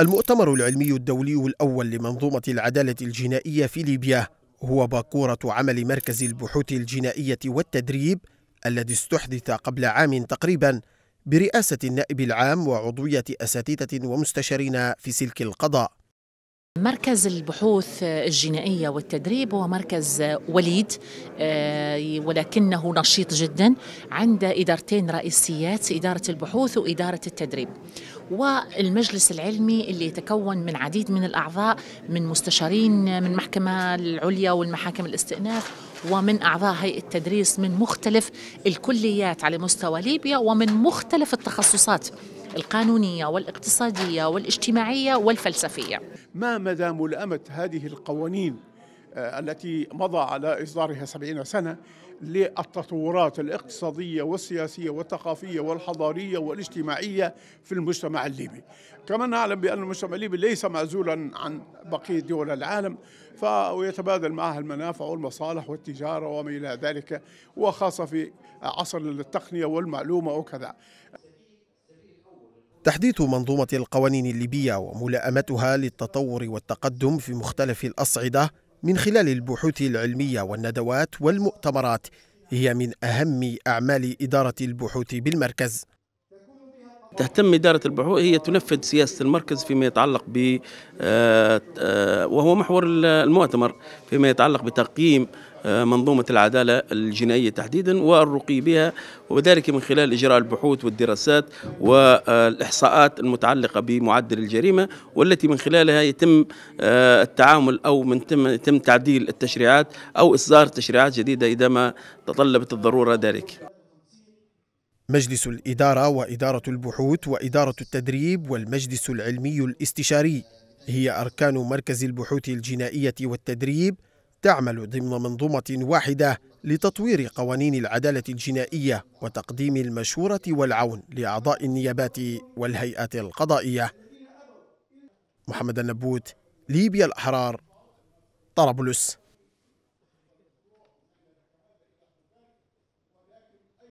المؤتمر العلمي الدولي الأول لمنظومة العدالة الجنائية في ليبيا هو باكورة عمل مركز البحوث الجنائية والتدريب الذي استحدث قبل عام تقريبا برئاسة النائب العام وعضوية أساتذة ومستشارين في سلك القضاء مركز البحوث الجنائية والتدريب هو مركز وليد آه، ولكنه نشيط جدا عند إدارتين رئيسيات إدارة البحوث وإدارة التدريب والمجلس العلمي اللي يتكون من عديد من الأعضاء من مستشارين من المحكمة العليا والمحاكم الاستئناف ومن أعضاء هيئة التدريس من مختلف الكليات على مستوى ليبيا ومن مختلف التخصصات القانونية والاقتصادية والاجتماعية والفلسفية ما مدى ملأمة هذه القوانين آه، التي مضى على إصدارها سبعين سنة للتطورات الاقتصادية والسياسية والثقافية والحضارية والاجتماعية في المجتمع الليبي كما نعلم بأن المجتمع الليبي ليس معزولا عن بقية دول العالم ويتبادل معها المنافع والمصالح والتجارة وما إلى ذلك وخاصة في عصر التقنية والمعلومة وكذا تحديث منظومة القوانين الليبية وملائمتها للتطور والتقدم في مختلف الأصعدة من خلال البحوث العلمية والندوات والمؤتمرات هي من أهم أعمال إدارة البحوث بالمركز تهتم إدارة البحوث هي تنفذ سياسة المركز فيما يتعلق ب آه، آه، وهو محور المؤتمر فيما يتعلق بتقييم آه، منظومة العدالة الجنائية تحديدا والرقي بها وذلك من خلال إجراء البحوث والدراسات والإحصاءات المتعلقة بمعدل الجريمة والتي من خلالها يتم التعامل أو من يتم تعديل التشريعات أو إصدار تشريعات جديدة إذا ما تطلبت الضرورة ذلك مجلس الإدارة وإدارة البحوث وإدارة التدريب والمجلس العلمي الاستشاري هي أركان مركز البحوث الجنائية والتدريب تعمل ضمن منظومة واحدة لتطوير قوانين العدالة الجنائية وتقديم المشورة والعون لأعضاء النيابات والهيئات القضائية محمد النبوت ليبيا الأحرار طرابلس